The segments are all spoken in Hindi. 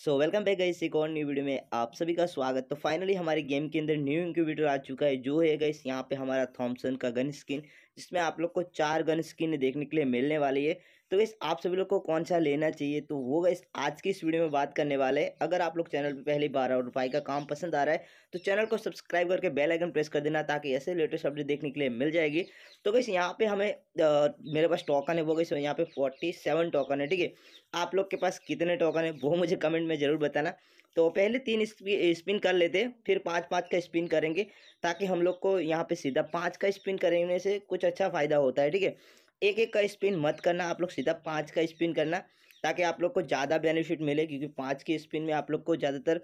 सो वेलकम बैक गई एक और न्यू वीडियो में आप सभी का स्वागत तो फाइनली हमारे गेम के अंदर न्यू इंक्यूबेटर आ चुका है जो है गई यहाँ पे हमारा थॉमसन का गन स्किन जिसमें आप लोग को चार गन स्किन देखने के लिए मिलने वाली है तो इस आप सभी लोग को कौन सा लेना चाहिए तो वो इस आज की इस वीडियो में बात करने वाले हैं अगर आप लोग चैनल पर पहली बार और रुपाई का काम पसंद आ रहा है तो चैनल को सब्सक्राइब करके बेल आइकन प्रेस कर देना ताकि ऐसे लेटेस्ट अपडेट देखने के लिए मिल जाएगी तो कैसे यहाँ पे हमें आ, मेरे पास टोकन है वो कैसे यहाँ पे फोर्टी सेवन टोकन है ठीक है आप लोग के पास कितने टोकन है वो मुझे कमेंट में ज़रूर बताना तो पहले तीन स्पिन कर लेते हैं फिर पाँच पाँच का स्पिन करेंगे ताकि हम लोग को यहाँ पे सीधा पाँच का स्पिन करने से कुछ अच्छा फ़ायदा होता है ठीक है एक एक का स्पिन मत करना आप लोग सीधा पाँच का स्पिन करना ताकि आप लोग को ज़्यादा बेनिफिट मिले क्योंकि पाँच के स्पिन में आप लोग को ज़्यादातर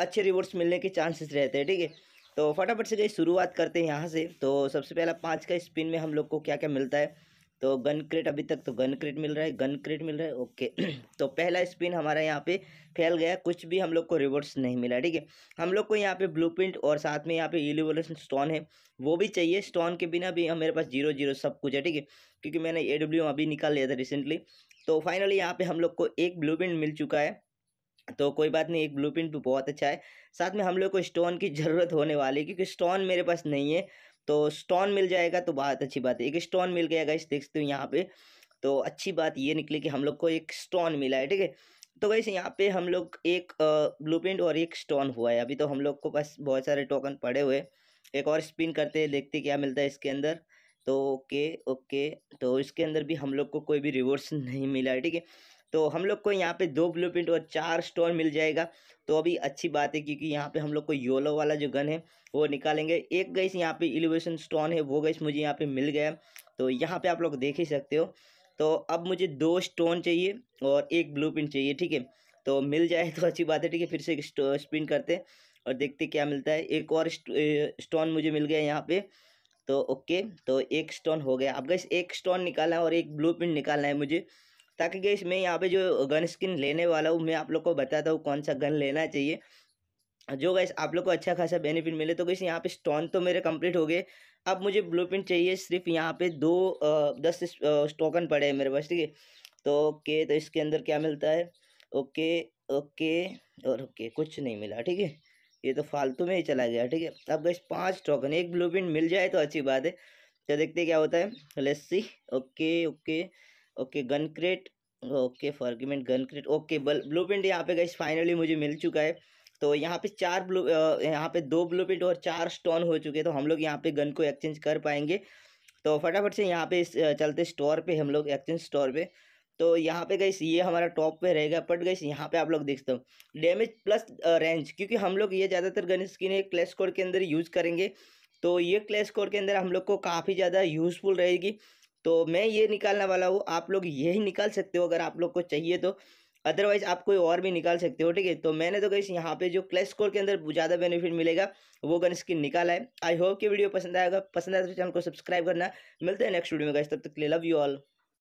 अच्छे रिवॉर्ड्स मिलने के चांसेस रहते हैं ठीक है तो फटाफट से गई शुरुआत करते हैं यहाँ से तो सबसे पहला पाँच का स्पिन में हम लोग को क्या क्या मिलता है तो गन क्रेट अभी तक तो गन क्रेट मिल रहा है गन क्रेट मिल रहा है ओके तो पहला स्पिन हमारा यहाँ पे फैल गया कुछ भी हम लोग को रिवर्स नहीं मिला ठीक है हम लोग को यहाँ पे ब्लू और साथ में यहाँ पे एलिवोलेशन स्टोन है वो भी चाहिए स्टोन के बिना भी हमारे पास जीरो जीरो सब कुछ है ठीक है क्योंकि मैंने ए अभी निकाल लिया था रिसेंटली तो फाइनली यहाँ पर हम लोग को एक ब्लू मिल चुका है तो कोई बात नहीं एक ब्लू प्रिंट भी बहुत अच्छा है साथ में हम लोग को स्टोन की ज़रूरत होने वाली है क्योंकि स्टोन मेरे पास नहीं है तो स्टोन मिल जाएगा तो बहुत अच्छी बात है एक स्टोन मिल गया गैस देखते हो यहाँ पे तो अच्छी बात ये निकली कि हम लोग को एक स्टोन मिला है ठीक है तो वैसे यहाँ पे हम लोग एक प्रिंट और एक स्टोन हुआ है अभी तो हम लोग को बस बहुत सारे टोकन पड़े हुए एक और स्पिन करते हैं देखते क्या मिलता है इसके अंदर तो ओके ओके तो इसके अंदर भी हम लोग को कोई भी रिवॉर्ड्स नहीं मिला है ठीक है तो हम लोग को यहाँ पे दो ब्लू प्रिंट और चार स्टोन मिल जाएगा तो अभी अच्छी बात है क्योंकि यहाँ पे हम लोग को योलो वाला जो गन है वो निकालेंगे एक गैस यहाँ पे एलिवेशन स्टोन है वो गैस मुझे यहाँ पे मिल गया तो यहाँ पे आप लोग देख ही सकते हो तो अब मुझे दो स्टोन चाहिए और एक ब्लू प्रिंट चाहिए ठीक है तो मिल जाए तो अच्छी बात है ठीक है फिर से स्पिन करते और देखते क्या मिलता है एक और स्टोन मुझे मिल गया यहाँ पे तो ओके तो एक स्टोन हो गया अब गैस एक स्टोन निकालना है और एक ब्लू प्रिंट निकालना है मुझे ताकि गैस मैं यहाँ पे जो गन स्किन लेने वाला हूँ मैं आप लोग को बताता हूँ कौन सा गन लेना चाहिए जो गैस आप लोग को अच्छा खासा बेनिफिट मिले तो गैस यहाँ पे स्टोन तो मेरे कंप्लीट हो गए अब मुझे ब्लू चाहिए सिर्फ यहाँ पे दो दस स्टोकन पड़े हैं मेरे पास ठीक है तो ओके तो इसके अंदर क्या मिलता है ओके ओके और ओके कुछ नहीं मिला ठीक है ये तो फालतू में ही चला गया ठीक है अब गैस पाँच टोकन एक ब्लू मिल जाए तो अच्छी बात है तो देखते क्या होता है लस्सी okay okay okay gun crate okay fragment gun crate okay बल ब्लू प्रिंट यहाँ पे गई फाइनली मुझे मिल चुका है तो यहाँ पे चार ब्लू यहाँ पे दो ब्लू प्रिंट और चार स्टोन हो चुके हैं तो हम लोग यहाँ पे गन को एक्सचेंज कर पाएंगे तो फटाफट से यहाँ पे चलते स्टोर पे हम लोग एक्सचेंज स्टोर पे तो यहाँ पे गई ये हमारा टॉप पे रहेगा बट गई यहाँ पे आप लोग देखते हो डैमेज प्लस रेंज क्योंकि हम लोग ये ज़्यादातर गन स्किन है क्लैश कोड के अंदर यूज़ करेंगे तो ये क्लैश कोड के अंदर हम लोग को काफ़ी ज़्यादा यूज़फुल रहेगी तो मैं ये निकालने वाला हूँ आप लोग यही निकाल सकते हो अगर आप लोग को चाहिए तो अदरवाइज आप कोई और भी निकाल सकते हो ठीक है तो मैंने तो गई यहाँ पे जो क्लैश स्कोर के अंदर ज़्यादा बेनिफिट मिलेगा वो गन स्किन निकाला है आई होप कि वीडियो पसंद आएगा पसंद आया तो चैनल को सब्सक्राइब करना मिलते हैं नेक्स्ट वीडियो में गई तब तक के लिए लव यू ऑल